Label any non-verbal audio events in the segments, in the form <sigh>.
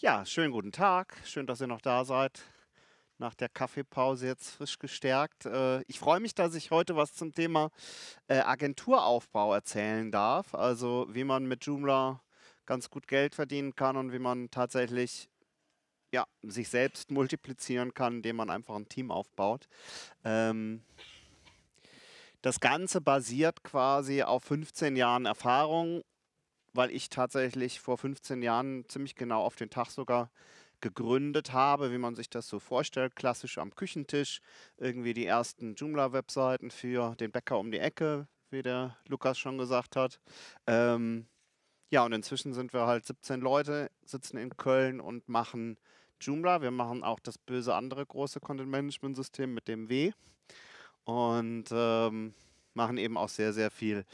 Ja, schönen guten Tag. Schön, dass ihr noch da seid. Nach der Kaffeepause jetzt frisch gestärkt. Äh, ich freue mich, dass ich heute was zum Thema äh, Agenturaufbau erzählen darf. Also wie man mit Joomla ganz gut Geld verdienen kann und wie man tatsächlich ja, sich selbst multiplizieren kann, indem man einfach ein Team aufbaut. Ähm, das Ganze basiert quasi auf 15 Jahren Erfahrung weil ich tatsächlich vor 15 Jahren ziemlich genau auf den Tag sogar gegründet habe, wie man sich das so vorstellt, klassisch am Küchentisch, irgendwie die ersten Joomla-Webseiten für den Bäcker um die Ecke, wie der Lukas schon gesagt hat. Ähm, ja, und inzwischen sind wir halt 17 Leute, sitzen in Köln und machen Joomla. Wir machen auch das böse andere große Content-Management-System mit dem W und ähm, machen eben auch sehr, sehr viel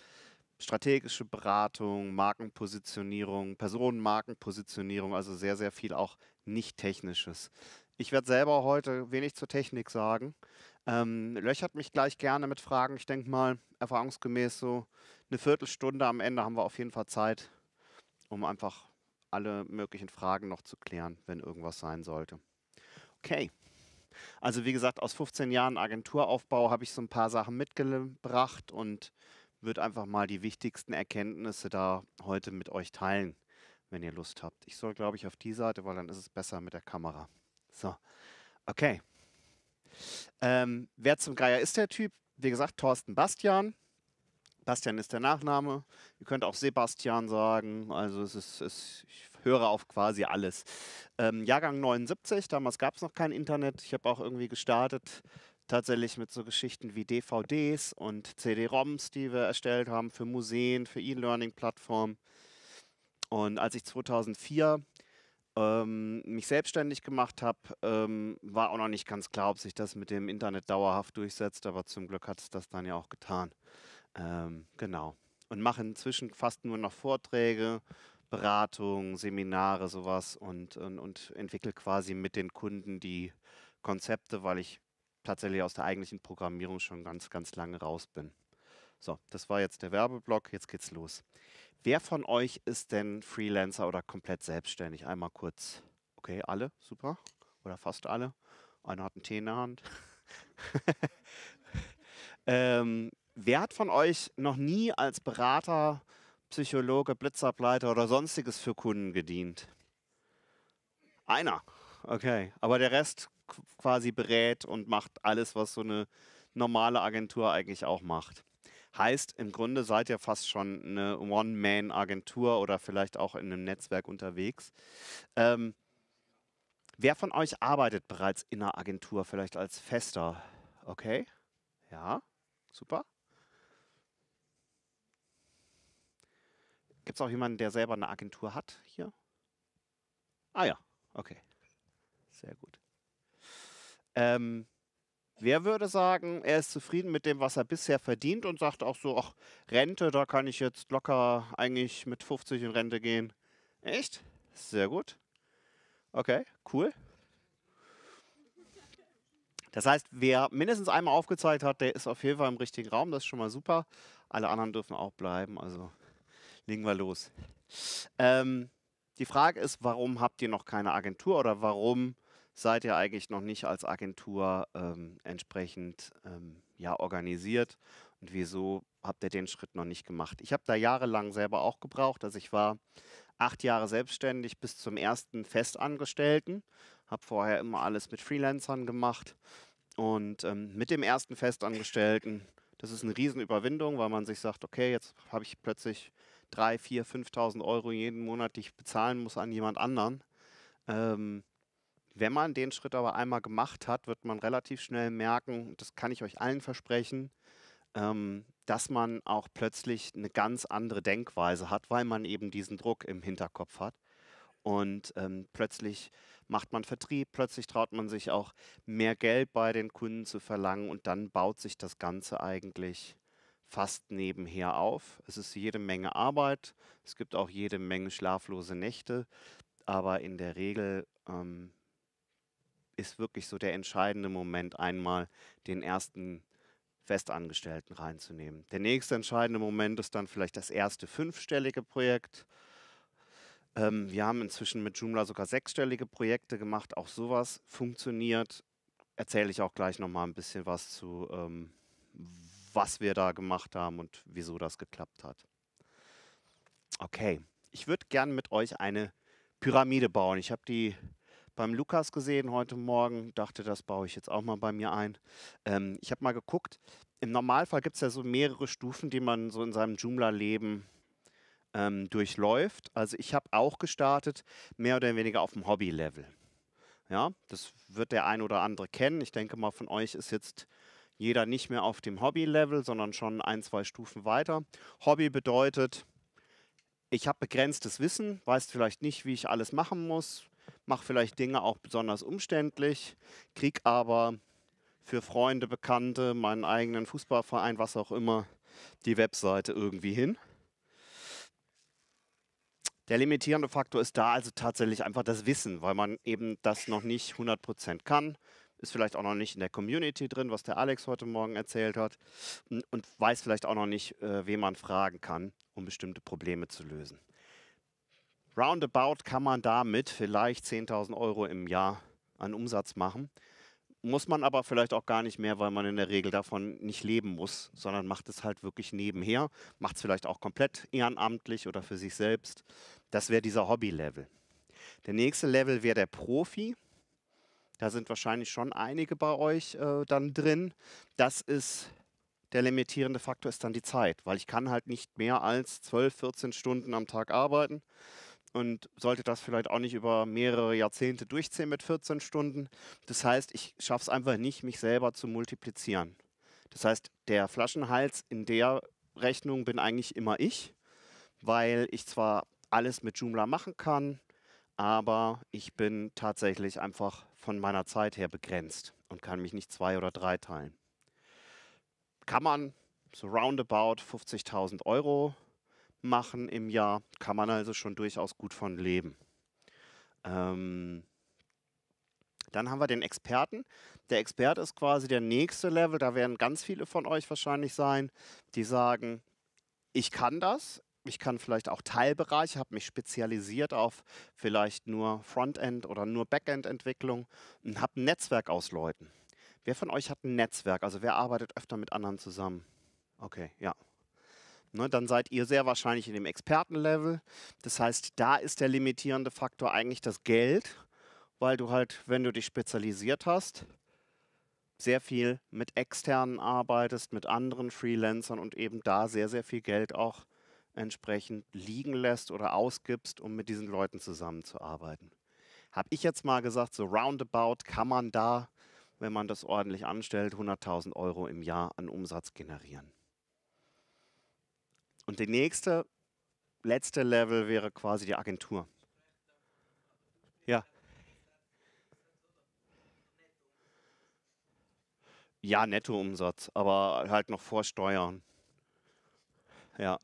strategische Beratung, Markenpositionierung, Personenmarkenpositionierung, also sehr, sehr viel auch nicht technisches. Ich werde selber heute wenig zur Technik sagen. Ähm, löchert mich gleich gerne mit Fragen. Ich denke mal, erfahrungsgemäß so eine Viertelstunde am Ende haben wir auf jeden Fall Zeit, um einfach alle möglichen Fragen noch zu klären, wenn irgendwas sein sollte. Okay. Also wie gesagt, aus 15 Jahren Agenturaufbau habe ich so ein paar Sachen mitgebracht und wird einfach mal die wichtigsten Erkenntnisse da heute mit euch teilen, wenn ihr Lust habt. Ich soll, glaube ich, auf die Seite, weil dann ist es besser mit der Kamera. So, okay. Ähm, wer zum Geier ist der Typ? Wie gesagt, Thorsten Bastian. Bastian ist der Nachname. Ihr könnt auch Sebastian sagen. Also es ist, es, ich höre auf quasi alles. Ähm, Jahrgang 79, damals gab es noch kein Internet. Ich habe auch irgendwie gestartet tatsächlich mit so Geschichten wie DVDs und CD-ROMs, die wir erstellt haben für Museen, für E-Learning-Plattformen. Und als ich 2004 ähm, mich selbstständig gemacht habe, ähm, war auch noch nicht ganz klar, ob sich das mit dem Internet dauerhaft durchsetzt, aber zum Glück hat es das dann ja auch getan. Ähm, genau. Und mache inzwischen fast nur noch Vorträge, Beratungen, Seminare, sowas und, und, und entwickle quasi mit den Kunden die Konzepte, weil ich tatsächlich aus der eigentlichen Programmierung schon ganz, ganz lange raus bin. So, das war jetzt der Werbeblock, jetzt geht's los. Wer von euch ist denn Freelancer oder komplett selbstständig? Einmal kurz. Okay, alle, super. Oder fast alle. Einer hat einen Tee in der Hand. <laughs> ähm, wer hat von euch noch nie als Berater, Psychologe, Blitzableiter oder sonstiges für Kunden gedient? Einer. Okay, aber der Rest quasi berät und macht alles, was so eine normale Agentur eigentlich auch macht. Heißt, im Grunde seid ihr fast schon eine One-Man-Agentur oder vielleicht auch in einem Netzwerk unterwegs. Ähm, wer von euch arbeitet bereits in einer Agentur, vielleicht als Fester? Okay? Ja? Super? Gibt es auch jemanden, der selber eine Agentur hat hier? Ah ja, okay. Sehr gut. Ähm, wer würde sagen, er ist zufrieden mit dem, was er bisher verdient und sagt auch so, ach, Rente, da kann ich jetzt locker eigentlich mit 50 in Rente gehen. Echt? Sehr gut. Okay, cool. Das heißt, wer mindestens einmal aufgezeigt hat, der ist auf jeden Fall im richtigen Raum. Das ist schon mal super. Alle anderen dürfen auch bleiben. Also legen wir los. Ähm, die Frage ist, warum habt ihr noch keine Agentur oder warum seid ihr eigentlich noch nicht als Agentur ähm, entsprechend ähm, ja, organisiert und wieso habt ihr den Schritt noch nicht gemacht? Ich habe da jahrelang selber auch gebraucht. Also ich war acht Jahre selbstständig bis zum ersten Festangestellten, habe vorher immer alles mit Freelancern gemacht und ähm, mit dem ersten Festangestellten, das ist eine Riesenüberwindung, weil man sich sagt, okay, jetzt habe ich plötzlich 3, 4, 5.000 Euro jeden Monat, die ich bezahlen muss an jemand anderen. Ähm, wenn man den Schritt aber einmal gemacht hat, wird man relativ schnell merken, das kann ich euch allen versprechen, ähm, dass man auch plötzlich eine ganz andere Denkweise hat, weil man eben diesen Druck im Hinterkopf hat. Und ähm, plötzlich macht man Vertrieb, plötzlich traut man sich auch mehr Geld bei den Kunden zu verlangen und dann baut sich das Ganze eigentlich fast nebenher auf. Es ist jede Menge Arbeit, es gibt auch jede Menge schlaflose Nächte, aber in der Regel ähm, ist wirklich so der entscheidende Moment, einmal den ersten Festangestellten reinzunehmen. Der nächste entscheidende Moment ist dann vielleicht das erste fünfstellige Projekt. Ähm, wir haben inzwischen mit Joomla sogar sechsstellige Projekte gemacht. Auch sowas funktioniert. Erzähle ich auch gleich nochmal ein bisschen was zu, ähm, was wir da gemacht haben und wieso das geklappt hat. Okay, ich würde gerne mit euch eine Pyramide bauen. Ich habe die beim Lukas gesehen heute Morgen, dachte, das baue ich jetzt auch mal bei mir ein. Ähm, ich habe mal geguckt, im Normalfall gibt es ja so mehrere Stufen, die man so in seinem Joomla-Leben ähm, durchläuft. Also ich habe auch gestartet, mehr oder weniger auf dem Hobby-Level. Ja, das wird der ein oder andere kennen. Ich denke mal, von euch ist jetzt jeder nicht mehr auf dem Hobby-Level, sondern schon ein, zwei Stufen weiter. Hobby bedeutet, ich habe begrenztes Wissen, weiß vielleicht nicht, wie ich alles machen muss, mache vielleicht Dinge auch besonders umständlich, krieg aber für Freunde, Bekannte, meinen eigenen Fußballverein, was auch immer, die Webseite irgendwie hin. Der limitierende Faktor ist da also tatsächlich einfach das Wissen, weil man eben das noch nicht 100% kann, ist vielleicht auch noch nicht in der Community drin, was der Alex heute Morgen erzählt hat und weiß vielleicht auch noch nicht, äh, wen man fragen kann, um bestimmte Probleme zu lösen. Roundabout kann man damit vielleicht 10.000 Euro im Jahr an Umsatz machen. Muss man aber vielleicht auch gar nicht mehr, weil man in der Regel davon nicht leben muss, sondern macht es halt wirklich nebenher, macht es vielleicht auch komplett ehrenamtlich oder für sich selbst. Das wäre dieser Hobby-Level. Der nächste Level wäre der Profi. Da sind wahrscheinlich schon einige bei euch äh, dann drin. Das ist der limitierende Faktor ist dann die Zeit, weil ich kann halt nicht mehr als 12, 14 Stunden am Tag arbeiten und sollte das vielleicht auch nicht über mehrere Jahrzehnte durchziehen mit 14 Stunden. Das heißt, ich schaffe es einfach nicht, mich selber zu multiplizieren. Das heißt, der Flaschenhals in der Rechnung bin eigentlich immer ich, weil ich zwar alles mit Joomla machen kann, aber ich bin tatsächlich einfach von meiner Zeit her begrenzt und kann mich nicht zwei oder drei teilen. Kann man so roundabout 50.000 Euro machen im Jahr, kann man also schon durchaus gut von leben. Ähm, dann haben wir den Experten. Der Experte ist quasi der nächste Level. Da werden ganz viele von euch wahrscheinlich sein, die sagen, ich kann das. Ich kann vielleicht auch Teilbereiche, habe mich spezialisiert auf vielleicht nur Frontend oder nur Backend-Entwicklung und habe ein Netzwerk aus Leuten. Wer von euch hat ein Netzwerk? Also wer arbeitet öfter mit anderen zusammen? Okay, ja, Ne, dann seid ihr sehr wahrscheinlich in dem Expertenlevel. Das heißt, da ist der limitierende Faktor eigentlich das Geld, weil du halt, wenn du dich spezialisiert hast, sehr viel mit externen arbeitest, mit anderen Freelancern und eben da sehr, sehr viel Geld auch entsprechend liegen lässt oder ausgibst, um mit diesen Leuten zusammenzuarbeiten. Habe ich jetzt mal gesagt, so roundabout kann man da, wenn man das ordentlich anstellt, 100.000 Euro im Jahr an Umsatz generieren. Und der nächste, letzte Level wäre quasi die Agentur. Ja. Ja, Nettoumsatz, aber halt noch vor Steuern. Ja.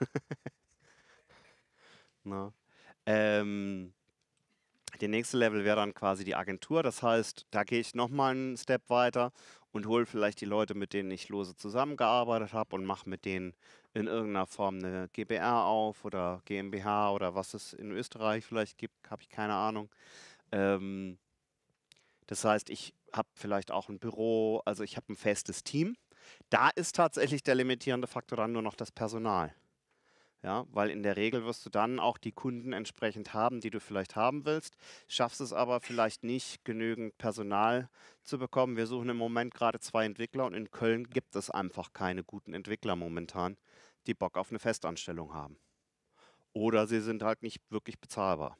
<laughs> Na. Ähm, der nächste Level wäre dann quasi die Agentur. Das heißt, da gehe ich nochmal einen Step weiter und hole vielleicht die Leute, mit denen ich lose zusammengearbeitet habe und mache mit denen in irgendeiner Form eine GBR auf oder GmbH oder was es in Österreich vielleicht gibt, habe ich keine Ahnung. Ähm, das heißt, ich habe vielleicht auch ein Büro, also ich habe ein festes Team. Da ist tatsächlich der limitierende Faktor dann nur noch das Personal. Ja, weil in der Regel wirst du dann auch die Kunden entsprechend haben, die du vielleicht haben willst, schaffst es aber vielleicht nicht genügend Personal zu bekommen. Wir suchen im Moment gerade zwei Entwickler und in Köln gibt es einfach keine guten Entwickler momentan, die Bock auf eine Festanstellung haben. Oder sie sind halt nicht wirklich bezahlbar.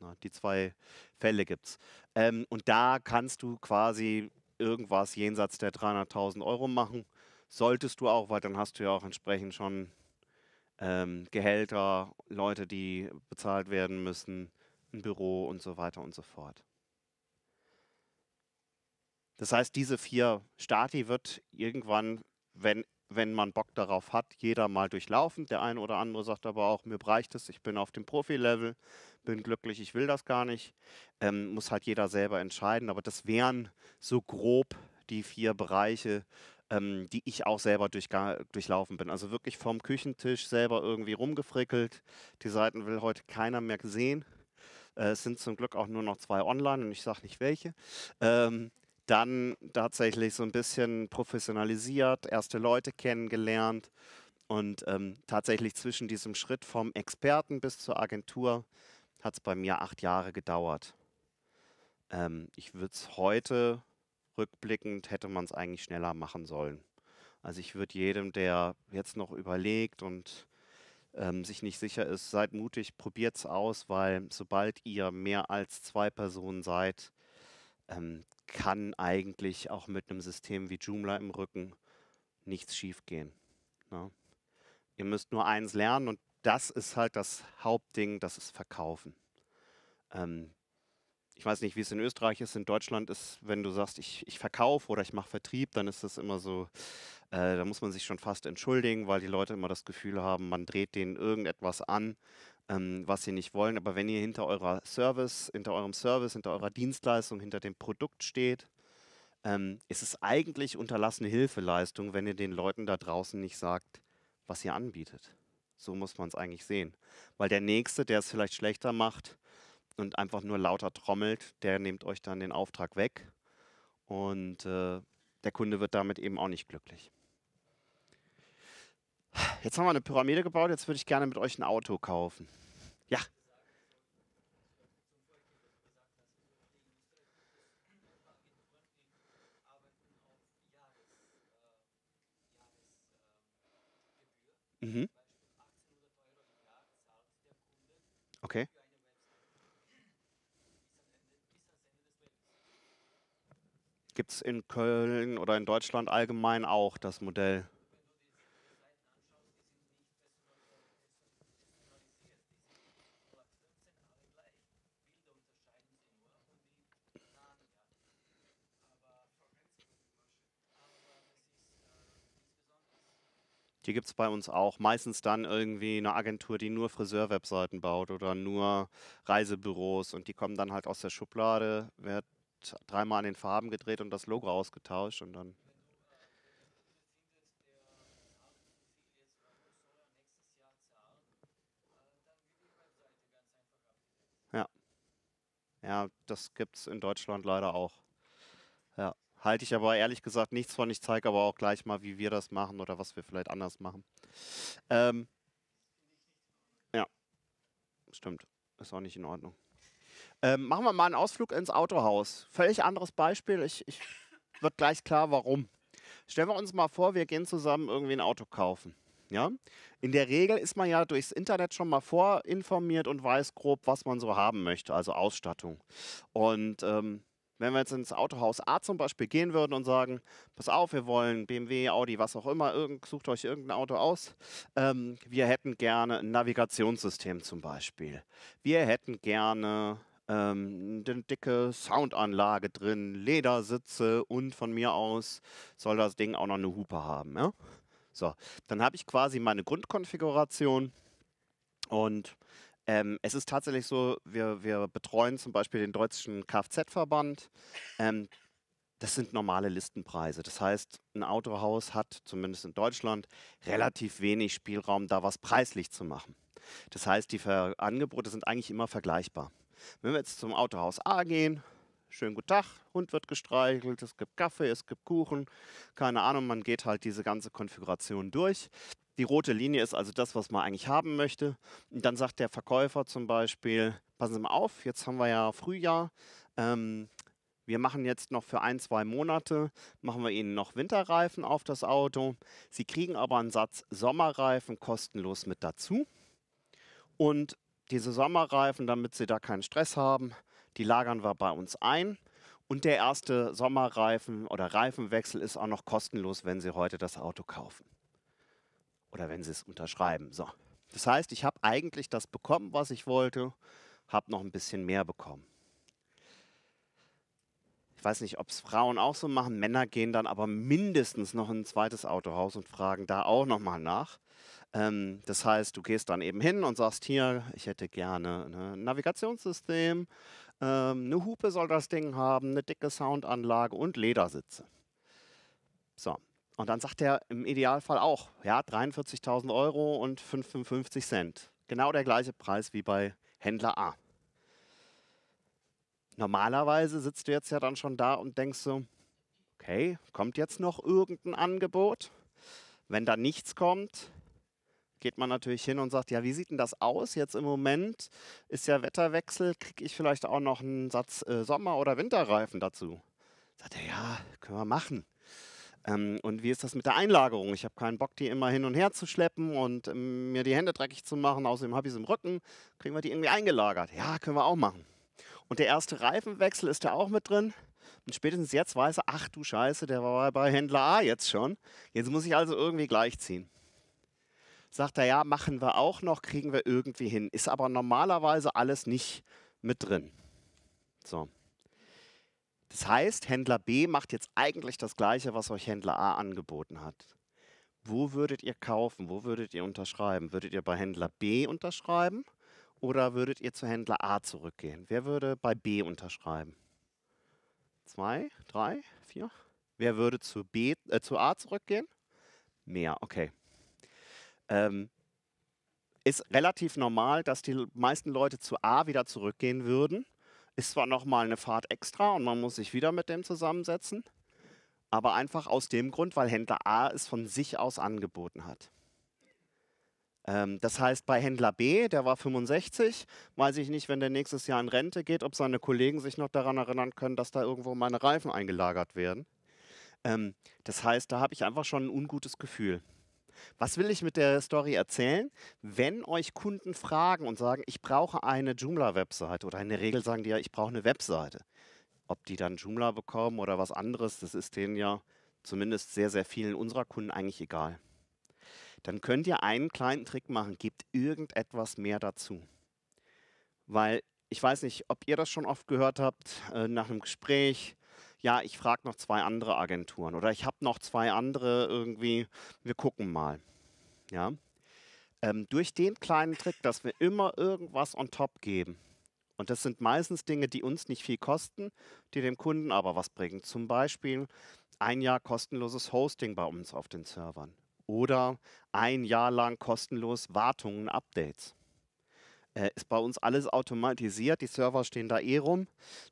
Na, die zwei Fälle gibt es. Ähm, und da kannst du quasi irgendwas jenseits der 300.000 Euro machen. Solltest du auch, weil dann hast du ja auch entsprechend schon ähm, Gehälter, Leute, die bezahlt werden müssen, ein Büro und so weiter und so fort. Das heißt, diese vier Stati wird irgendwann, wenn, wenn man Bock darauf hat, jeder mal durchlaufen. Der eine oder andere sagt aber auch, mir reicht es, ich bin auf dem Profi-Level, bin glücklich, ich will das gar nicht. Ähm, muss halt jeder selber entscheiden, aber das wären so grob die vier Bereiche, ähm, die ich auch selber durchga- durchlaufen bin. Also wirklich vom Küchentisch selber irgendwie rumgefrickelt. Die Seiten will heute keiner mehr sehen. Äh, es sind zum Glück auch nur noch zwei online und ich sage nicht welche. Ähm, dann tatsächlich so ein bisschen professionalisiert, erste Leute kennengelernt und ähm, tatsächlich zwischen diesem Schritt vom Experten bis zur Agentur hat es bei mir acht Jahre gedauert. Ähm, ich würde es heute rückblickend hätte man es eigentlich schneller machen sollen. Also ich würde jedem, der jetzt noch überlegt und ähm, sich nicht sicher ist, seid mutig, probiert es aus, weil sobald ihr mehr als zwei Personen seid, ähm, kann eigentlich auch mit einem System wie Joomla im Rücken nichts schiefgehen. Ne? Ihr müsst nur eins lernen und das ist halt das Hauptding, das ist Verkaufen. Ähm, ich weiß nicht, wie es in Österreich ist, in Deutschland ist, wenn du sagst, ich, ich verkaufe oder ich mache Vertrieb, dann ist das immer so, äh, da muss man sich schon fast entschuldigen, weil die Leute immer das Gefühl haben, man dreht denen irgendetwas an, ähm, was sie nicht wollen. Aber wenn ihr hinter eurer Service, hinter eurem Service, hinter eurer Dienstleistung, hinter dem Produkt steht, ähm, ist es eigentlich unterlassene Hilfeleistung, wenn ihr den Leuten da draußen nicht sagt, was ihr anbietet. So muss man es eigentlich sehen. Weil der Nächste, der es vielleicht schlechter macht, und einfach nur lauter trommelt, der nehmt euch dann den Auftrag weg und äh, der Kunde wird damit eben auch nicht glücklich. Jetzt haben wir eine Pyramide gebaut, jetzt würde ich gerne mit euch ein Auto kaufen. Ja. Mhm. Okay. Gibt es in Köln oder in Deutschland allgemein auch das Modell? Die gibt es bei uns auch. Meistens dann irgendwie eine Agentur, die nur Friseur-Webseiten baut oder nur Reisebüros und die kommen dann halt aus der Schublade, werden dreimal an den Farben gedreht und das Logo ausgetauscht und dann. Ja. Ja, das gibt es in Deutschland leider auch. Ja. Halte ich aber ehrlich gesagt nichts von. Ich zeige aber auch gleich mal, wie wir das machen oder was wir vielleicht anders machen. Ähm, ja, stimmt. Ist auch nicht in Ordnung. Ähm, machen wir mal einen Ausflug ins Autohaus. Völlig anderes Beispiel. Ich, ich wird gleich klar, warum. Stellen wir uns mal vor, wir gehen zusammen irgendwie ein Auto kaufen. Ja? In der Regel ist man ja durchs Internet schon mal vorinformiert und weiß grob, was man so haben möchte, also Ausstattung. Und ähm, wenn wir jetzt ins Autohaus A zum Beispiel gehen würden und sagen, pass auf, wir wollen BMW, Audi, was auch immer, irgend, sucht euch irgendein Auto aus. Ähm, wir hätten gerne ein Navigationssystem zum Beispiel. Wir hätten gerne ähm, eine dicke Soundanlage drin, Ledersitze und von mir aus soll das Ding auch noch eine Hupe haben. Ja? So, dann habe ich quasi meine Grundkonfiguration und ähm, es ist tatsächlich so, wir, wir betreuen zum Beispiel den deutschen Kfz-Verband. Ähm, das sind normale Listenpreise. Das heißt, ein Autohaus hat, zumindest in Deutschland, relativ wenig Spielraum, da was preislich zu machen. Das heißt, die Ver Angebote sind eigentlich immer vergleichbar. Wenn wir jetzt zum Autohaus A gehen, schönen guten Tag, Hund wird gestreichelt, es gibt Kaffee, es gibt Kuchen, keine Ahnung, man geht halt diese ganze Konfiguration durch. Die rote Linie ist also das, was man eigentlich haben möchte. Und dann sagt der Verkäufer zum Beispiel, passen Sie mal auf, jetzt haben wir ja Frühjahr, ähm, wir machen jetzt noch für ein, zwei Monate, machen wir Ihnen noch Winterreifen auf das Auto. Sie kriegen aber einen Satz Sommerreifen kostenlos mit dazu. Und diese Sommerreifen, damit sie da keinen Stress haben. Die lagern wir bei uns ein. Und der erste Sommerreifen oder Reifenwechsel ist auch noch kostenlos, wenn Sie heute das Auto kaufen. Oder wenn Sie es unterschreiben. So. Das heißt, ich habe eigentlich das bekommen, was ich wollte, habe noch ein bisschen mehr bekommen. Ich weiß nicht, ob es Frauen auch so machen. Männer gehen dann aber mindestens noch in ein zweites Autohaus und fragen da auch nochmal nach. Ähm, das heißt, du gehst dann eben hin und sagst hier, ich hätte gerne ne, ein Navigationssystem, ähm, eine Hupe soll das Ding haben, eine dicke Soundanlage und Ledersitze. So, und dann sagt er im Idealfall auch, ja, 43.000 Euro und 55 Cent. Genau der gleiche Preis wie bei Händler A. Normalerweise sitzt du jetzt ja dann schon da und denkst so, okay, kommt jetzt noch irgendein Angebot? Wenn da nichts kommt, geht man natürlich hin und sagt, ja, wie sieht denn das aus? Jetzt im Moment ist ja Wetterwechsel, kriege ich vielleicht auch noch einen Satz äh, Sommer- oder Winterreifen dazu? Sagt er, ja, können wir machen. Ähm, und wie ist das mit der Einlagerung? Ich habe keinen Bock, die immer hin und her zu schleppen und ähm, mir die Hände dreckig zu machen. Außerdem habe ich sie im Rücken. Kriegen wir die irgendwie eingelagert? Ja, können wir auch machen. Und der erste Reifenwechsel ist da auch mit drin. Und spätestens jetzt weiß er, ach du Scheiße, der war bei Händler A jetzt schon. Jetzt muss ich also irgendwie gleichziehen sagt er, ja, machen wir auch noch, kriegen wir irgendwie hin. Ist aber normalerweise alles nicht mit drin. So. Das heißt, Händler B macht jetzt eigentlich das Gleiche, was euch Händler A angeboten hat. Wo würdet ihr kaufen? Wo würdet ihr unterschreiben? Würdet ihr bei Händler B unterschreiben oder würdet ihr zu Händler A zurückgehen? Wer würde bei B unterschreiben? Zwei, drei, vier? Wer würde zu, B, äh, zu A zurückgehen? Mehr, okay. Ähm, ist relativ normal, dass die meisten Leute zu A wieder zurückgehen würden. Ist zwar nochmal eine Fahrt extra und man muss sich wieder mit dem zusammensetzen, aber einfach aus dem Grund, weil Händler A es von sich aus angeboten hat. Ähm, das heißt, bei Händler B, der war 65, weiß ich nicht, wenn der nächstes Jahr in Rente geht, ob seine Kollegen sich noch daran erinnern können, dass da irgendwo meine Reifen eingelagert werden. Ähm, das heißt, da habe ich einfach schon ein ungutes Gefühl. Was will ich mit der Story erzählen? Wenn euch Kunden fragen und sagen, ich brauche eine Joomla-Webseite oder in der Regel sagen die ja, ich brauche eine Webseite. Ob die dann Joomla bekommen oder was anderes, das ist denen ja zumindest sehr, sehr vielen unserer Kunden eigentlich egal. Dann könnt ihr einen kleinen Trick machen, gebt irgendetwas mehr dazu. Weil ich weiß nicht, ob ihr das schon oft gehört habt, äh, nach einem Gespräch, ja, ich frage noch zwei andere Agenturen oder ich habe noch zwei andere irgendwie, wir gucken mal. Ja. Ähm, durch den kleinen Trick, dass wir immer irgendwas on top geben. Und das sind meistens Dinge, die uns nicht viel kosten, die dem Kunden aber was bringen. Zum Beispiel ein Jahr kostenloses Hosting bei uns auf den Servern oder ein Jahr lang kostenlos Wartungen, Updates. Äh, ist bei uns alles automatisiert, die Server stehen da eh rum.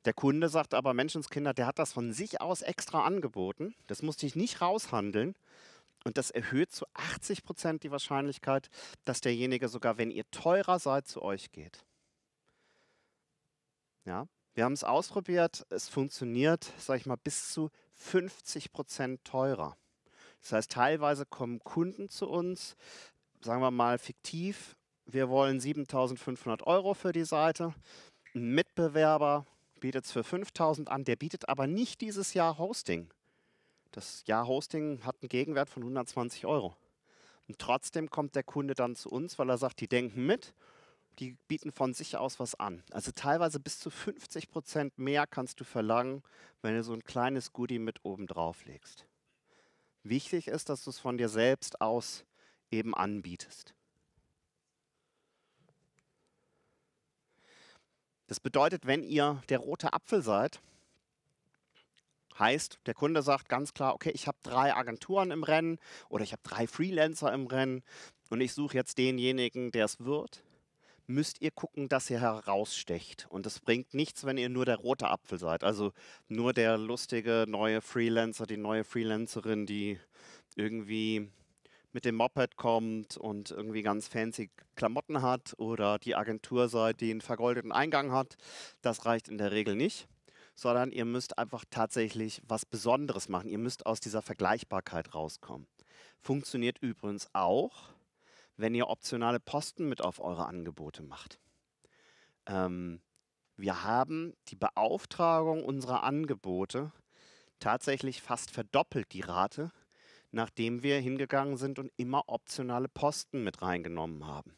Der Kunde sagt aber, Menschenskinder, der hat das von sich aus extra angeboten, das musste ich nicht raushandeln. Und das erhöht zu 80 Prozent die Wahrscheinlichkeit, dass derjenige sogar, wenn ihr teurer seid, zu euch geht. Ja, wir haben es ausprobiert, es funktioniert, sage ich mal, bis zu 50 Prozent teurer. Das heißt, teilweise kommen Kunden zu uns, sagen wir mal fiktiv, wir wollen 7500 Euro für die Seite. Ein Mitbewerber bietet es für 5000 an, der bietet aber nicht dieses Jahr Hosting. Das Jahr Hosting hat einen Gegenwert von 120 Euro. Und trotzdem kommt der Kunde dann zu uns, weil er sagt, die denken mit, die bieten von sich aus was an. Also teilweise bis zu 50 Prozent mehr kannst du verlangen, wenn du so ein kleines Goodie mit oben drauf legst. Wichtig ist, dass du es von dir selbst aus eben anbietest. Das bedeutet, wenn ihr der rote Apfel seid, heißt, der Kunde sagt ganz klar, okay, ich habe drei Agenturen im Rennen oder ich habe drei Freelancer im Rennen und ich suche jetzt denjenigen, der es wird, müsst ihr gucken, dass ihr herausstecht. Und das bringt nichts, wenn ihr nur der rote Apfel seid. Also nur der lustige neue Freelancer, die neue Freelancerin, die irgendwie mit dem Moped kommt und irgendwie ganz fancy Klamotten hat oder die Agentur seid, die einen vergoldeten Eingang hat. Das reicht in der Regel nicht, sondern ihr müsst einfach tatsächlich was Besonderes machen. Ihr müsst aus dieser Vergleichbarkeit rauskommen. Funktioniert übrigens auch, wenn ihr optionale Posten mit auf eure Angebote macht. Ähm, wir haben die Beauftragung unserer Angebote tatsächlich fast verdoppelt die Rate nachdem wir hingegangen sind und immer optionale Posten mit reingenommen haben.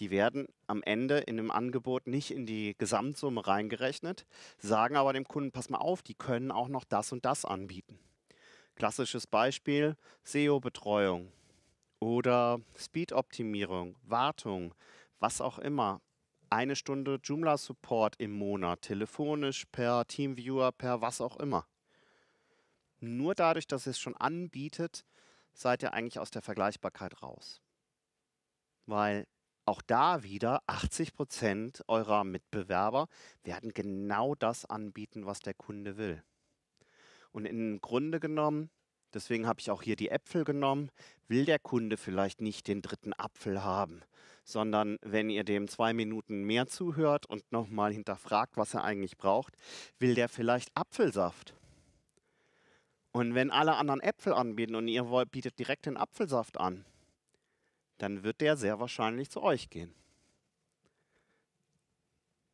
Die werden am Ende in dem Angebot nicht in die Gesamtsumme reingerechnet, sagen aber dem Kunden, pass mal auf, die können auch noch das und das anbieten. Klassisches Beispiel SEO-Betreuung oder Speed-Optimierung, Wartung, was auch immer. Eine Stunde Joomla-Support im Monat, telefonisch, per Teamviewer, per was auch immer. Nur dadurch, dass es schon anbietet, seid ihr eigentlich aus der Vergleichbarkeit raus. Weil auch da wieder 80 Prozent eurer Mitbewerber werden genau das anbieten, was der Kunde will. Und im Grunde genommen, deswegen habe ich auch hier die Äpfel genommen, will der Kunde vielleicht nicht den dritten Apfel haben, sondern wenn ihr dem zwei Minuten mehr zuhört und nochmal hinterfragt, was er eigentlich braucht, will der vielleicht Apfelsaft. Und wenn alle anderen Äpfel anbieten und ihr wollt, bietet direkt den Apfelsaft an, dann wird der sehr wahrscheinlich zu euch gehen.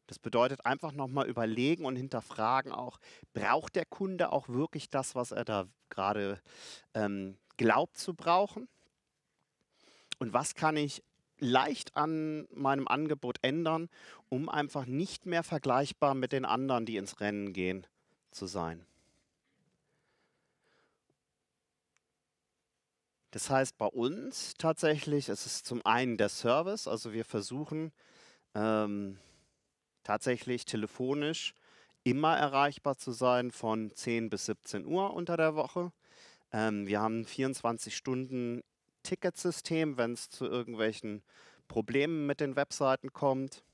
Das bedeutet einfach nochmal überlegen und hinterfragen auch, braucht der Kunde auch wirklich das, was er da gerade ähm, glaubt zu brauchen? Und was kann ich leicht an meinem Angebot ändern, um einfach nicht mehr vergleichbar mit den anderen, die ins Rennen gehen, zu sein? Das heißt, bei uns tatsächlich es ist es zum einen der Service, also wir versuchen ähm, tatsächlich telefonisch immer erreichbar zu sein von 10 bis 17 Uhr unter der Woche. Ähm, wir haben 24 Stunden Ticketsystem, wenn es zu irgendwelchen Problemen mit den Webseiten kommt.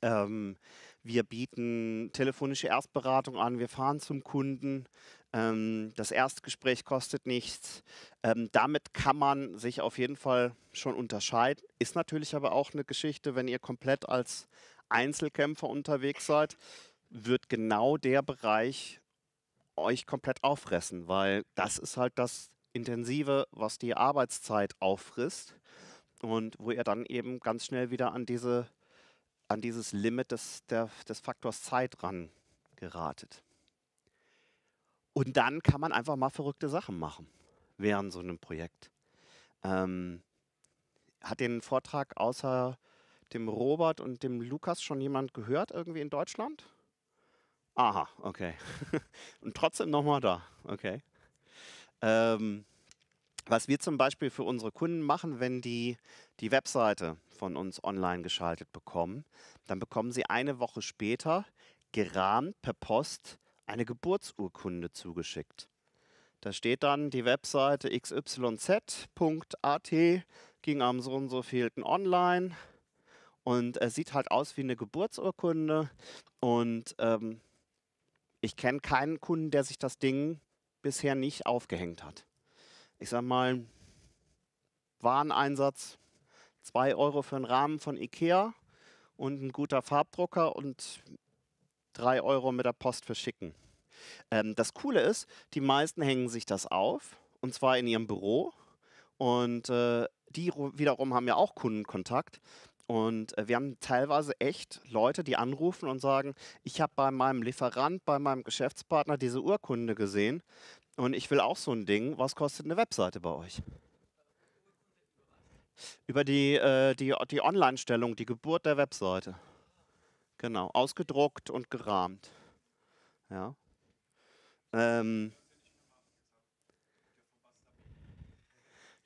Ähm, wir bieten telefonische Erstberatung an, wir fahren zum Kunden, ähm, das Erstgespräch kostet nichts. Ähm, damit kann man sich auf jeden Fall schon unterscheiden. Ist natürlich aber auch eine Geschichte, wenn ihr komplett als Einzelkämpfer unterwegs seid, wird genau der Bereich euch komplett auffressen, weil das ist halt das Intensive, was die Arbeitszeit auffrisst und wo ihr dann eben ganz schnell wieder an diese an dieses Limit des, der, des Faktors Zeit ran geratet. Und dann kann man einfach mal verrückte Sachen machen während so einem Projekt. Ähm, hat den Vortrag außer dem Robert und dem Lukas schon jemand gehört irgendwie in Deutschland? Aha, okay. <laughs> und trotzdem nochmal da, okay. Ähm, was wir zum Beispiel für unsere Kunden machen, wenn die die Webseite von uns online geschaltet bekommen, dann bekommen Sie eine Woche später gerahmt per Post eine Geburtsurkunde zugeschickt. Da steht dann die Webseite xyz.at ging am so und so vielten online und es sieht halt aus wie eine Geburtsurkunde und ähm, ich kenne keinen Kunden, der sich das Ding bisher nicht aufgehängt hat. Ich sage mal, Wareneinsatz 2 Euro für einen Rahmen von Ikea und ein guter Farbdrucker und 3 Euro mit der Post verschicken. Ähm, das Coole ist, die meisten hängen sich das auf und zwar in ihrem Büro und äh, die wiederum haben ja auch Kundenkontakt. Und äh, wir haben teilweise echt Leute, die anrufen und sagen, ich habe bei meinem Lieferant, bei meinem Geschäftspartner diese Urkunde gesehen und ich will auch so ein Ding. Was kostet eine Webseite bei euch? Über die, äh, die, die Online-Stellung, die Geburt der Webseite. Genau, ausgedruckt und gerahmt. Ja. Ähm.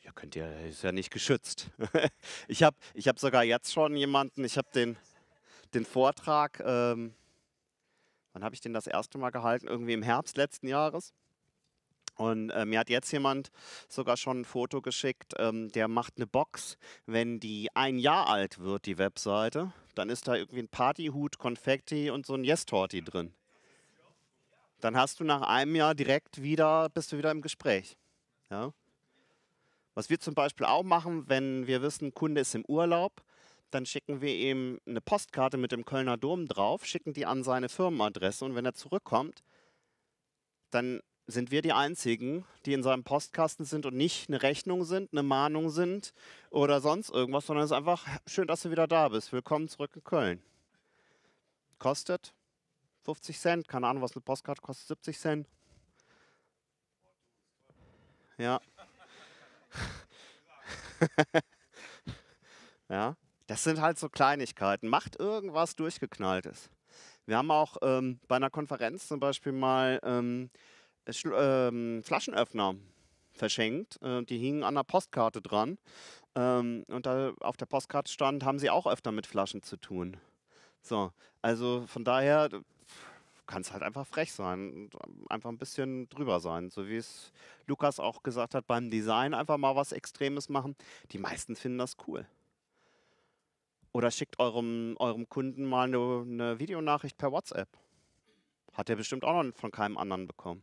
Ja, könnt ihr, ist ja nicht geschützt. <laughs> ich habe ich hab sogar jetzt schon jemanden, ich habe den, den Vortrag, ähm, wann habe ich den das erste Mal gehalten? Irgendwie im Herbst letzten Jahres. Und äh, mir hat jetzt jemand sogar schon ein Foto geschickt, ähm, der macht eine Box. Wenn die ein Jahr alt wird, die Webseite, dann ist da irgendwie ein Partyhut, Konfetti und so ein Yes-Torti drin. Dann hast du nach einem Jahr direkt wieder, bist du wieder im Gespräch. Ja? Was wir zum Beispiel auch machen, wenn wir wissen, Kunde ist im Urlaub, dann schicken wir ihm eine Postkarte mit dem Kölner Dom drauf, schicken die an seine Firmenadresse und wenn er zurückkommt, dann sind wir die Einzigen, die in seinem Postkasten sind und nicht eine Rechnung sind, eine Mahnung sind oder sonst irgendwas, sondern es ist einfach schön, dass du wieder da bist. Willkommen zurück in Köln. Kostet 50 Cent, keine Ahnung, was eine Postkarte kostet, 70 Cent. Ja. <laughs> ja. Das sind halt so Kleinigkeiten. Macht irgendwas durchgeknalltes. Wir haben auch ähm, bei einer Konferenz zum Beispiel mal ähm, ähm, Flaschenöffner verschenkt. Äh, die hingen an der Postkarte dran. Ähm, und da auf der Postkarte stand, haben sie auch öfter mit Flaschen zu tun. So, also von daher kann es halt einfach frech sein und ähm, einfach ein bisschen drüber sein. So wie es Lukas auch gesagt hat, beim Design einfach mal was Extremes machen. Die meisten finden das cool. Oder schickt eurem, eurem Kunden mal eine, eine Videonachricht per WhatsApp. Hat er bestimmt auch noch von keinem anderen bekommen.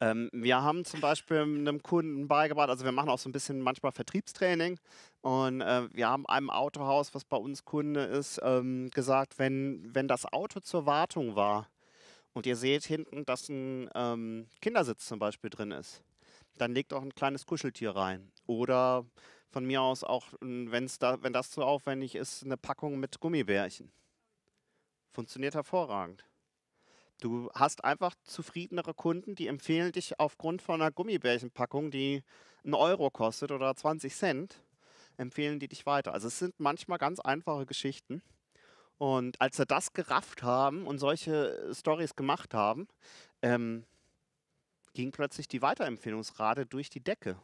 Ähm, wir haben zum Beispiel einem Kunden beigebracht, also wir machen auch so ein bisschen manchmal Vertriebstraining und äh, wir haben einem Autohaus, was bei uns Kunde ist, ähm, gesagt, wenn, wenn das Auto zur Wartung war und ihr seht hinten, dass ein ähm, Kindersitz zum Beispiel drin ist, dann legt auch ein kleines Kuscheltier rein oder von mir aus auch, wenn's da, wenn das zu aufwendig ist, eine Packung mit Gummibärchen. Funktioniert hervorragend. Du hast einfach zufriedenere Kunden, die empfehlen dich aufgrund von einer Gummibärchenpackung, die einen Euro kostet oder 20 Cent, empfehlen die dich weiter. Also es sind manchmal ganz einfache Geschichten. Und als sie das gerafft haben und solche äh, Stories gemacht haben, ähm, ging plötzlich die Weiterempfehlungsrate durch die Decke.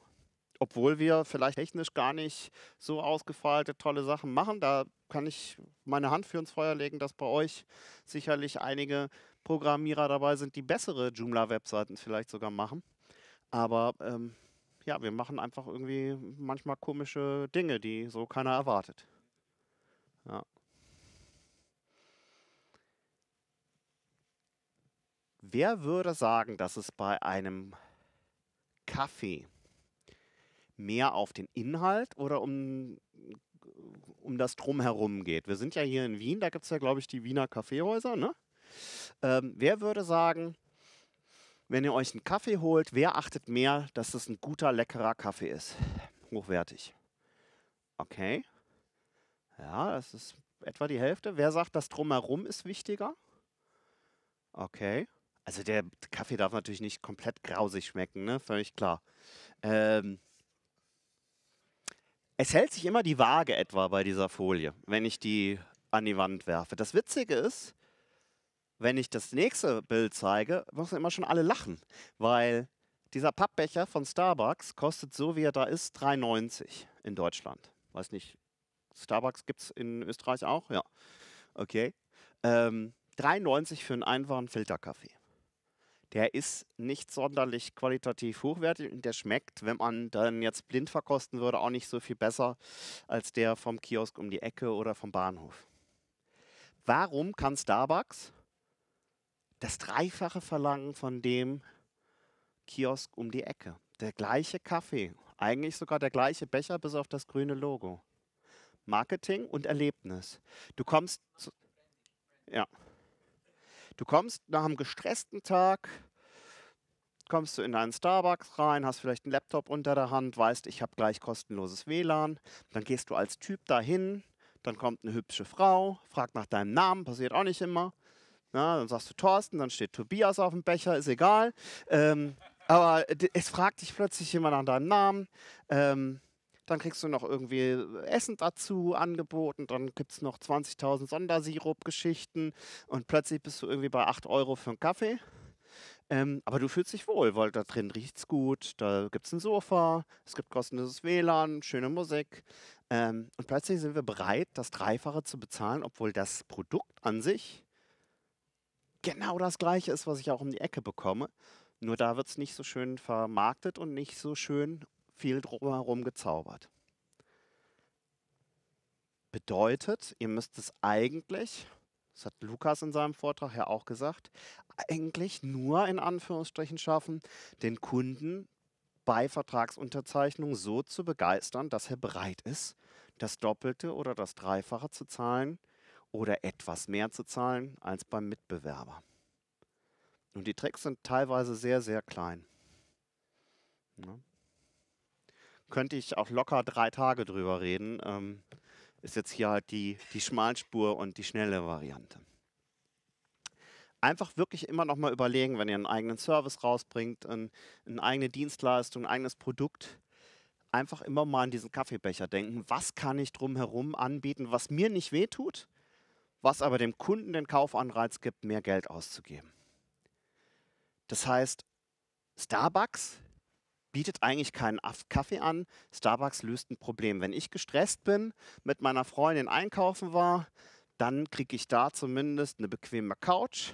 Obwohl wir vielleicht technisch gar nicht so ausgefeilte, tolle Sachen machen, da kann ich meine Hand für ins Feuer legen, dass bei euch sicherlich einige Programmierer dabei sind, die bessere Joomla-Webseiten vielleicht sogar machen. Aber ähm, ja, wir machen einfach irgendwie manchmal komische Dinge, die so keiner erwartet. Ja. Wer würde sagen, dass es bei einem Kaffee mehr auf den Inhalt oder um, um das Drumherum geht? Wir sind ja hier in Wien, da gibt es ja, glaube ich, die Wiener Kaffeehäuser, ne? Ähm, wer würde sagen, wenn ihr euch einen Kaffee holt, wer achtet mehr, dass das ein guter, leckerer Kaffee ist? Hochwertig. Okay. Ja, das ist etwa die Hälfte. Wer sagt, das drumherum ist wichtiger? Okay. Also der Kaffee darf natürlich nicht komplett grausig schmecken, ne? Völlig klar. Ähm, es hält sich immer die Waage etwa bei dieser Folie, wenn ich die an die Wand werfe. Das Witzige ist, wenn ich das nächste Bild zeige, müssen immer schon alle lachen, weil dieser Pappbecher von Starbucks kostet so, wie er da ist, 3,90 in Deutschland. Weiß nicht, Starbucks gibt es in Österreich auch? Ja. Okay. Ähm, 3,90 für einen einfachen Filterkaffee. Der ist nicht sonderlich qualitativ hochwertig und der schmeckt, wenn man dann jetzt blind verkosten würde, auch nicht so viel besser als der vom Kiosk um die Ecke oder vom Bahnhof. Warum kann Starbucks das Dreifache verlangen von dem Kiosk um die Ecke. Der gleiche Kaffee, eigentlich sogar der gleiche Becher bis auf das grüne Logo. Marketing und Erlebnis. Du kommst, zu, ja, du kommst nach einem gestressten Tag, kommst du in deinen Starbucks rein, hast vielleicht einen Laptop unter der Hand, weißt, ich habe gleich kostenloses WLAN, dann gehst du als Typ dahin, dann kommt eine hübsche Frau, fragt nach deinem Namen, passiert auch nicht immer, na, dann sagst du Thorsten, dann steht Tobias auf dem Becher, ist egal. Ähm, aber es fragt dich plötzlich jemand nach deinem Namen. Ähm, dann kriegst du noch irgendwie Essen dazu angeboten, dann gibt es noch 20.000 Sondersirup-Geschichten und plötzlich bist du irgendwie bei 8 Euro für einen Kaffee. Ähm, aber du fühlst dich wohl, weil da drin riecht es gut, da gibt es ein Sofa, es gibt kostenloses WLAN, schöne Musik. Ähm, und plötzlich sind wir bereit, das Dreifache zu bezahlen, obwohl das Produkt an sich genau das gleiche ist, was ich auch um die Ecke bekomme. Nur da wird es nicht so schön vermarktet und nicht so schön viel drumherum gezaubert. Bedeutet, ihr müsst es eigentlich, das hat Lukas in seinem Vortrag ja auch gesagt, eigentlich nur in Anführungsstrichen schaffen, den Kunden bei Vertragsunterzeichnung so zu begeistern, dass er bereit ist, das Doppelte oder das Dreifache zu zahlen, oder etwas mehr zu zahlen als beim Mitbewerber. Und die Tricks sind teilweise sehr, sehr klein. Ja. Ne? Könnte ich auch locker drei Tage drüber reden. Ähm, ist jetzt hier halt die, die Schmalspur und die schnelle Variante. Einfach wirklich immer nochmal überlegen, wenn ihr einen eigenen Service rausbringt, ein, eine eigene Dienstleistung, ein eigenes Produkt, einfach immer mal an diesen Kaffeebecher denken. Was kann ich drumherum anbieten, was mir nicht wehtut, was aber dem Kunden den Kaufanreiz gibt, mehr Geld auszugeben. Das heißt, Starbucks bietet eigentlich keinen Kaffee an. Starbucks löst ein Problem. Wenn ich gestresst bin, mit meiner Freundin einkaufen war, dann kriege ich da zumindest eine bequeme Couch,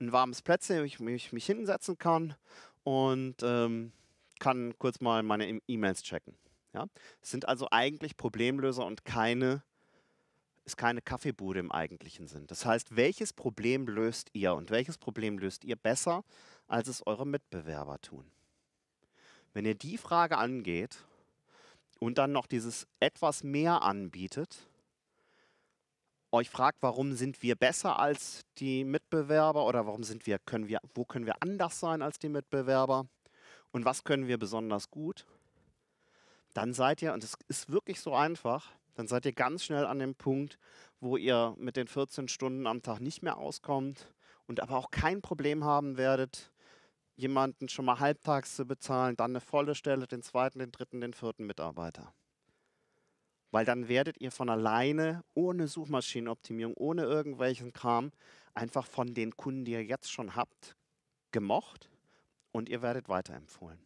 ein warmes Plätzchen, wo ich mich, mich hinsetzen kann und ähm, kann kurz mal meine e-, E-Mails checken. Ja? Es sind also eigentlich Problemlöser und keine ist keine Kaffeebude im eigentlichen Sinn. Das heißt, welches Problem löst ihr und welches Problem löst ihr besser, als es eure Mitbewerber tun? Wenn ihr die Frage angeht und dann noch dieses etwas mehr anbietet, euch fragt, warum sind wir besser als die Mitbewerber oder warum sind wir, können wir, wo können wir anders sein als die Mitbewerber und was können wir besonders gut, dann seid ihr, und es ist wirklich so einfach, dann seid ihr ganz schnell an dem Punkt, wo ihr mit den 14 Stunden am Tag nicht mehr auskommt und aber auch kein Problem haben werdet, jemanden schon mal halbtags zu bezahlen, dann eine volle Stelle, den zweiten, den dritten, den vierten Mitarbeiter. Weil dann werdet ihr von alleine, ohne Suchmaschinenoptimierung, ohne irgendwelchen Kram, einfach von den Kunden, die ihr jetzt schon habt, gemocht und ihr werdet weiterempfohlen.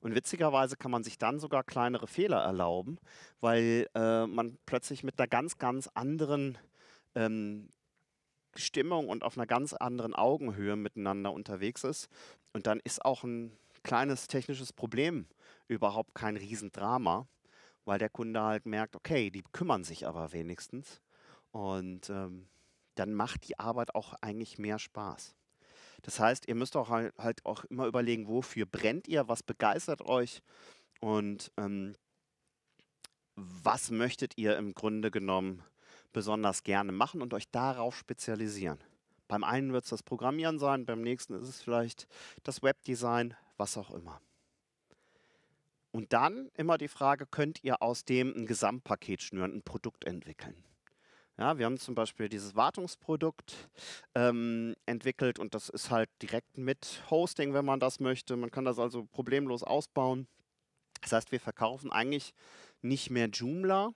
Und witzigerweise kann man sich dann sogar kleinere Fehler erlauben, weil äh, man plötzlich mit einer ganz, ganz anderen ähm, Stimmung und auf einer ganz anderen Augenhöhe miteinander unterwegs ist. Und dann ist auch ein kleines technisches Problem überhaupt kein Riesendrama, weil der Kunde halt merkt, okay, die kümmern sich aber wenigstens. Und ähm, dann macht die Arbeit auch eigentlich mehr Spaß. Das heißt, ihr müsst auch halt, auch immer überlegen, wofür brennt ihr, was begeistert euch und ähm, was möchtet ihr im Grunde genommen besonders gerne machen und euch darauf spezialisieren. Beim einen wird es das Programmieren sein, beim nächsten ist es vielleicht das Webdesign, was auch immer. Und dann immer die Frage, könnt ihr aus dem ein Gesamtpaket schnüren, ein Produkt entwickeln? Ja, wir haben zum Beispiel dieses Wartungsprodukt ähm, entwickelt und das ist halt direkt mit Hosting, wenn man das möchte. Man kann das also problemlos ausbauen. Das heißt, wir verkaufen eigentlich nicht mehr Joomla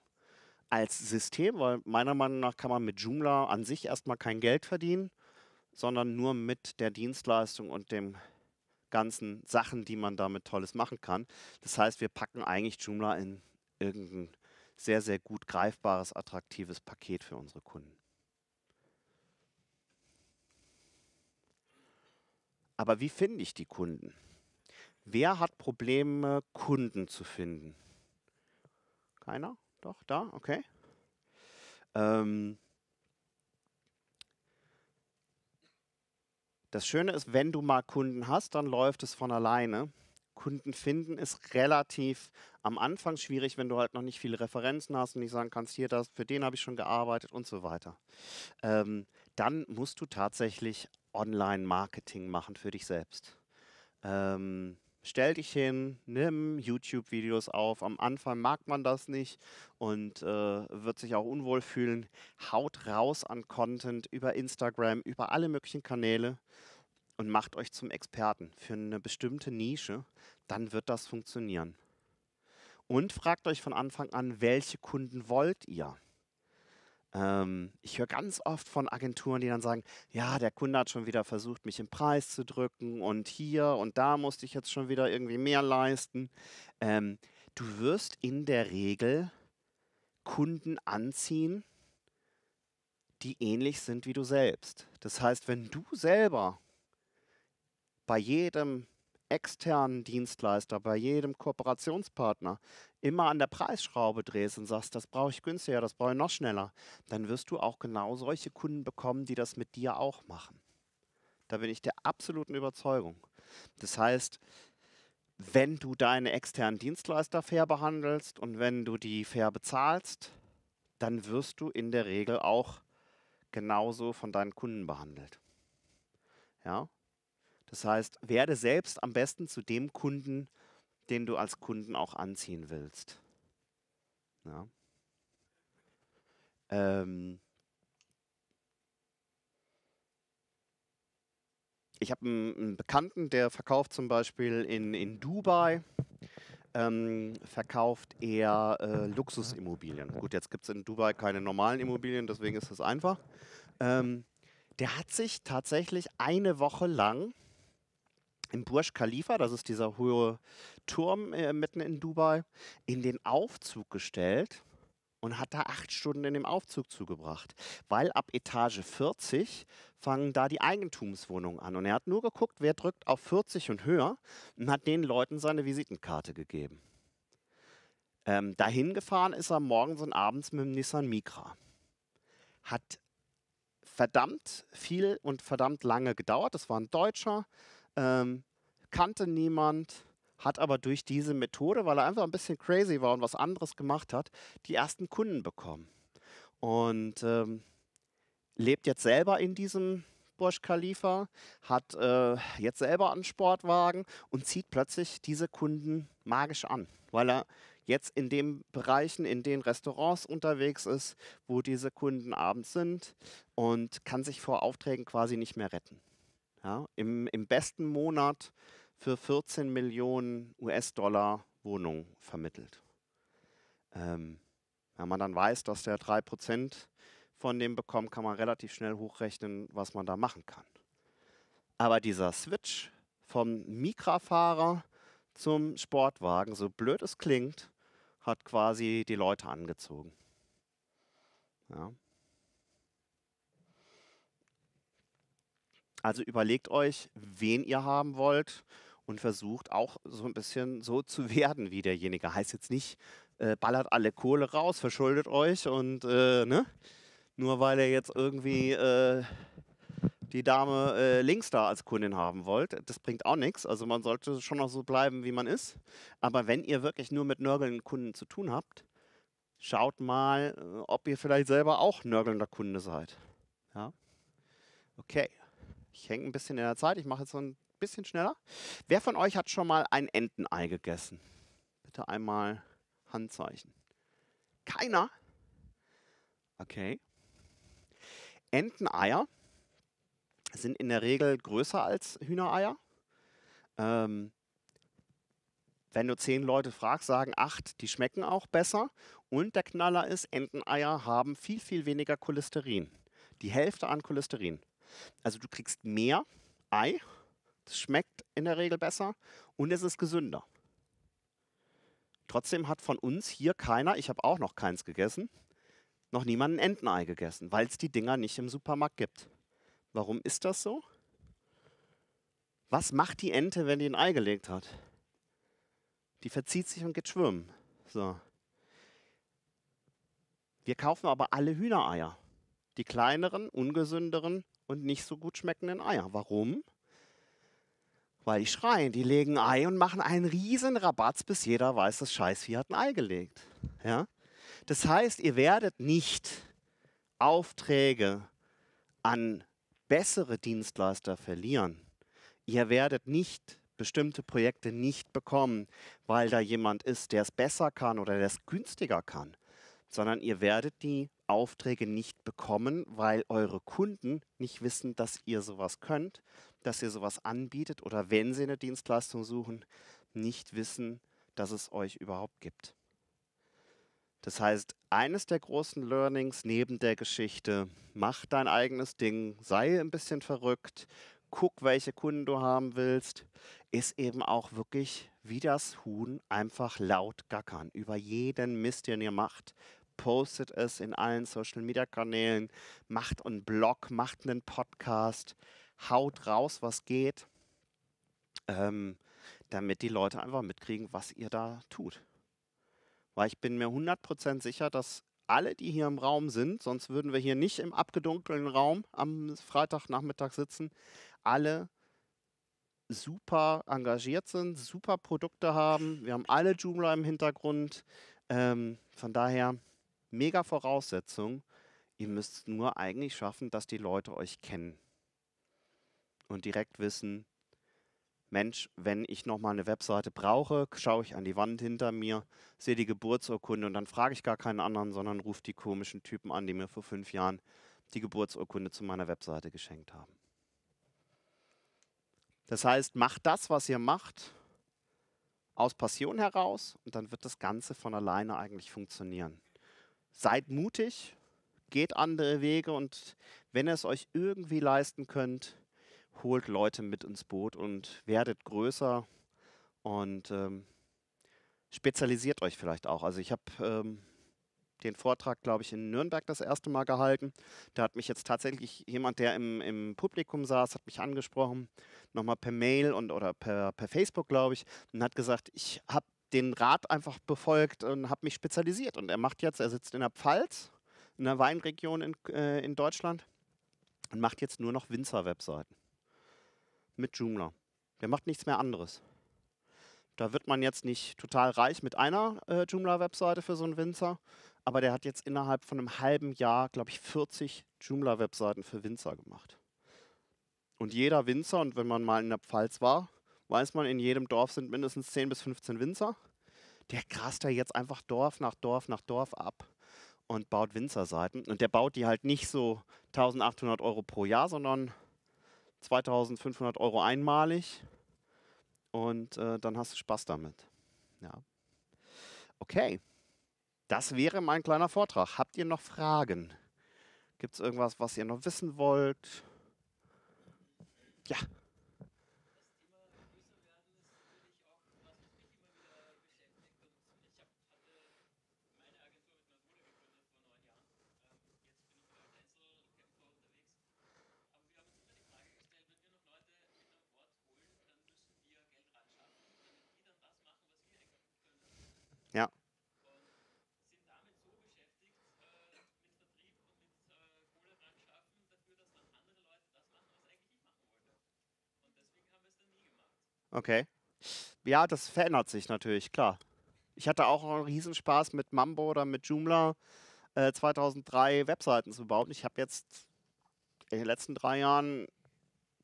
als System, weil meiner Meinung nach kann man mit Joomla an sich erstmal kein Geld verdienen, sondern nur mit der Dienstleistung und dem ganzen Sachen, die man damit Tolles machen kann. Das heißt, wir packen eigentlich Joomla in irgendein sehr, sehr gut greifbares, attraktives Paket für unsere Kunden. Aber wie finde ich die Kunden? Wer hat Probleme, Kunden zu finden? Keiner? Doch, da, okay. Ähm das Schöne ist, wenn du mal Kunden hast, dann läuft es von alleine. Kunden finden ist relativ am Anfang schwierig, wenn du halt noch nicht viele Referenzen hast und nicht sagen kannst, hier das, für den habe ich schon gearbeitet und so weiter. Ähm, dann musst du tatsächlich Online-Marketing machen für dich selbst. Ähm, stell dich hin, nimm YouTube-Videos auf. Am Anfang mag man das nicht und äh, wird sich auch unwohl fühlen. Haut raus an Content über Instagram, über alle möglichen Kanäle und macht euch zum Experten für eine bestimmte Nische, dann wird das funktionieren. Und fragt euch von Anfang an, welche Kunden wollt ihr? Ähm, ich höre ganz oft von Agenturen, die dann sagen, ja, der Kunde hat schon wieder versucht, mich im Preis zu drücken und hier und da musste ich jetzt schon wieder irgendwie mehr leisten. Ähm, du wirst in der Regel Kunden anziehen, die ähnlich sind wie du selbst. Das heißt, wenn du selber bei jedem externen Dienstleister, bei jedem Kooperationspartner immer an der Preisschraube drehst und sagst, das brauche ich günstiger, das brauche ich noch schneller, dann wirst du auch genau solche Kunden bekommen, die das mit dir auch machen. Da bin ich der absoluten Überzeugung. Das heißt, wenn du deine externen Dienstleister fair behandelst und wenn du die fair bezahlst, dann wirst du in der Regel auch genauso von deinen Kunden behandelt. Ja, das heißt, werde selbst am besten zu dem Kunden, den du als Kunden auch anziehen willst. Ja. Ähm ich habe einen, Bekannten, der verkauft zum Beispiel in, in Dubai, ähm, verkauft er äh, Luxusimmobilien. Gut, jetzt gibt es in Dubai keine normalen Immobilien, deswegen ist das einfach. Ähm, der hat sich tatsächlich eine Woche lang im Burj Khalifa, das ist dieser hohe Turm äh, mitten in Dubai, in den Aufzug gestellt und hat da acht Stunden in dem Aufzug zugebracht, weil ab Etage 40 fangen da die Eigentumswohnungen an. Und er hat nur geguckt, wer drückt auf 40 und höher und hat den Leuten seine Visitenkarte gegeben. Ähm, dahin gefahren ist er morgens und abends mit dem Nissan Micra. Hat verdammt viel und verdammt lange gedauert. Das war ein Deutscher, ähm, kannte niemand, hat aber durch diese Methode, weil er einfach ein bisschen crazy war und was anderes gemacht hat, die ersten Kunden bekommen. Und ähm, lebt jetzt selber in diesem Bursch Khalifa, hat äh, jetzt selber einen Sportwagen und zieht plötzlich diese Kunden magisch an, weil er jetzt in den Bereichen, in den Restaurants unterwegs ist, wo diese Kunden abends sind und kann sich vor Aufträgen quasi nicht mehr retten. Ja, im, Im besten Monat für 14 Millionen US-Dollar Wohnungen vermittelt. Ähm, wenn man dann weiß, dass der 3% von dem bekommt, kann man relativ schnell hochrechnen, was man da machen kann. Aber dieser Switch vom Mikrafahrer zum Sportwagen, so blöd es klingt, hat quasi die Leute angezogen. Ja. Also überlegt euch, wen ihr haben wollt und versucht auch so ein bisschen so zu <laughs> werden wie derjenige. Heißt jetzt nicht, äh, ballert alle Kohle raus, verschuldet euch und äh, ne? nur weil ihr jetzt irgendwie äh, die Dame äh, links da als Kundin haben wollt, das bringt auch nichts. Also man sollte schon noch so bleiben, wie man ist. Aber wenn ihr wirklich nur mit nörgelnden Kunden zu tun habt, schaut mal, äh, ob ihr vielleicht selber auch nörgelnder Kunde seid. Ja? Okay, ich hänge ein bisschen in der Zeit. Ich mache jetzt so ein bisschen schneller. Wer von euch hat schon mal ein Entenei gegessen? Bitte einmal Handzeichen. Keiner? Okay. Enteneier sind in der Regel größer als Hühnereier. Ähm, wenn du zehn Leute fragst, sagen acht, die schmecken auch besser. Und der Knaller ist, Enteneier haben viel, viel weniger Cholesterin. Die Hälfte an Cholesterin. Also du kriegst mehr Ei, das schmeckt in der Regel besser und es ist gesünder. Trotzdem hat von uns hier keiner, ich habe auch noch keins gegessen, noch niemand ein Entenei gegessen, weil es die Dinger nicht im Supermarkt gibt. Warum ist das so? Was macht die Ente, wenn die ein Ei gelegt hat? Die verzieht sich und geht schwimmen. So. Wir kaufen aber alle Hühnereier die kleineren, ungesünderen und nicht so gut schmeckenden Eier. Warum? Weil die schreien, die legen Ei und machen einen riesen Rabatz, bis jeder weiß, das Scheißvieh hat ein Ei gelegt. Ja? Das heißt, ihr werdet nicht Aufträge an bessere Dienstleister verlieren. Ihr werdet nicht bestimmte Projekte nicht bekommen, weil da jemand ist, der es besser kann oder der es günstiger kann, sondern ihr werdet die Aufträge nicht bekommen, weil eure Kunden nicht wissen, dass ihr sowas könnt, dass ihr sowas anbietet oder wenn sie eine Dienstleistung suchen, nicht wissen, dass es euch überhaupt gibt. Das heißt, eines der großen Learnings neben der Geschichte, mach dein eigenes Ding, sei ein bisschen verrückt, guck, welche Kunden du haben willst, ist eben auch wirklich wie das Huhn einfach laut gackern über jeden Mist, den ihr macht postet es in allen Social-Media-Kanälen, macht einen Blog, macht einen Podcast, haut raus, was geht, ähm, damit die Leute einfach mitkriegen, was ihr da tut. Weil ich bin mir 100% sicher, dass alle, die hier im Raum sind, sonst würden wir hier nicht im abgedunkelten Raum am Freitagnachmittag sitzen, alle super engagiert sind, super Produkte haben. Wir haben alle Joomla im Hintergrund. Ähm, von daher mega Voraussetzung. Ihr müsst nur eigentlich schaffen, dass die Leute euch kennen und direkt wissen, Mensch, wenn ich nochmal eine Webseite brauche, schaue ich an die Wand hinter mir, sehe die Geburtsurkunde und dann frage ich gar keinen anderen, sondern rufe die komischen Typen an, die mir vor fünf Jahren die Geburtsurkunde zu meiner Webseite geschenkt haben. Das heißt, macht das, was ihr macht, aus Passion heraus und dann wird das Ganze von alleine eigentlich funktionieren seid mutig, geht andere Wege und wenn ihr es euch irgendwie leisten könnt, holt Leute mit ins Boot und werdet größer und ähm, spezialisiert euch vielleicht auch. Also ich habe ähm, den Vortrag, glaube ich, in Nürnberg das erste Mal gehalten. Da hat mich jetzt tatsächlich jemand, der im, im Publikum saß, hat mich angesprochen, nochmal per Mail und oder per, per Facebook, glaube ich, und hat gesagt, ich habe den Rat einfach befolgt und habe mich spezialisiert. Und er macht jetzt, er sitzt in der Pfalz, in der Weinregion in, äh, in Deutschland und macht jetzt nur noch Winzer-Webseiten mit Joomla. Der macht nichts mehr anderes. Da wird man jetzt nicht total reich mit einer äh, Joomla-Webseite für so einen Winzer, aber der hat jetzt innerhalb von einem halben Jahr, glaube ich, 40 Joomla-Webseiten für Winzer gemacht. Und jeder Winzer, und wenn man mal in der Pfalz war, weiß man, in jedem Dorf sind mindestens 10 bis 15 Winzer. Der grast da jetzt einfach Dorf nach Dorf nach Dorf ab und baut Winzerseiten. Und der baut die halt nicht so 1800 Euro pro Jahr, sondern 2500 Euro einmalig. Und äh, dann hast du Spaß damit. Ja. Okay. Das wäre mein kleiner Vortrag. Habt ihr noch Fragen? Gibt es irgendwas, was ihr noch wissen wollt? Ja. Okay. Ja, das verändert sich natürlich, klar. Ich hatte auch einen Riesenspaß mit Mambo oder mit Joomla äh, 2003 Webseiten zu bauen. Ich habe jetzt in den letzten drei Jahren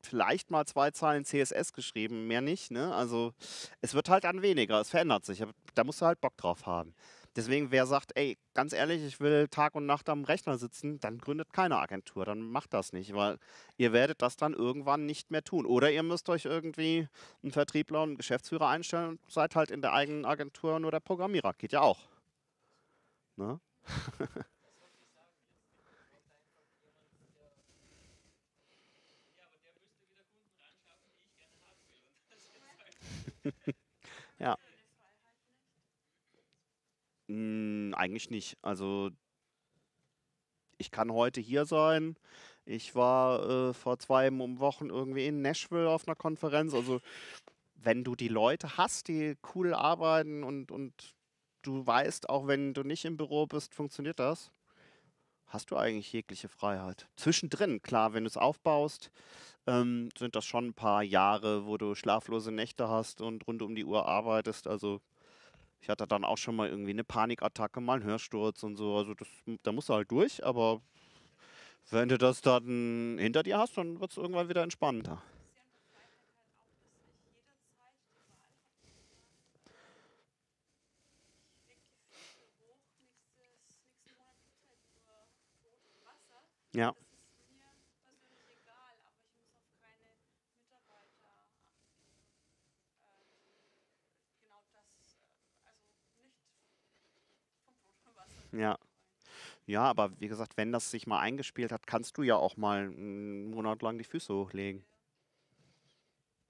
vielleicht mal zwei Zeilen CSS geschrieben, mehr nicht. Ne? Also es wird halt an weniger, es verändert sich. Da musst du halt Bock drauf haben. Deswegen, wer sagt, ey, ganz ehrlich, ich will Tag und Nacht am Rechner sitzen, dann gründet keine Agentur, dann macht das nicht, weil ihr werdet das dann irgendwann nicht mehr tun. Oder ihr müsst euch irgendwie einen Vertriebler und einen Geschäftsführer einstellen und seid halt in der eigenen Agentur nur der Programmierer. Geht ja auch. Ne? <laughs> ja. Hm, eigentlich nicht. Also ich kann heute hier sein. Ich war äh, vor zwei Wochen irgendwie in Nashville auf einer Konferenz. Also wenn du die Leute hast, die cool arbeiten und, und du weißt, auch wenn du nicht im Büro bist, funktioniert das, hast du eigentlich jegliche Freiheit. Zwischendrin, klar, wenn du es aufbaust, ähm, sind das schon ein paar Jahre, wo du schlaflose Nächte hast und rund um die Uhr arbeitest. Also ich hatte dann auch schon mal irgendwie eine Panikattacke, mal einen Hörsturz und so. Also das, da musst du halt durch, aber wenn du das dann hinter dir hast, dann wird es irgendwann wieder entspannter. Ja. Ja. Ja, aber wie gesagt, wenn das sich mal eingespielt hat, kannst du ja auch mal einen Monat lang die Füße hochlegen.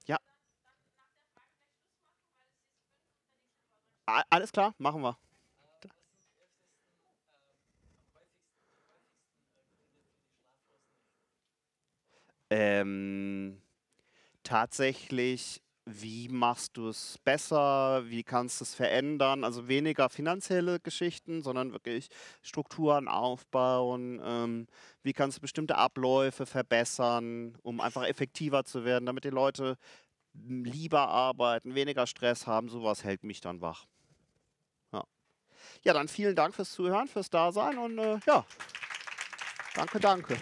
Ja. Alles klar, machen wir. Ähm, tatsächlich wie machst du es besser, wie kannst du es verändern. Also weniger finanzielle Geschichten, sondern wirklich Strukturen aufbauen, ähm, wie kannst du bestimmte Abläufe verbessern, um einfach effektiver zu werden, damit die Leute lieber arbeiten, weniger Stress haben, sowas hält mich dann wach. Ja, ja dann vielen Dank fürs Zuhören, fürs Dasein und äh, ja, danke, danke.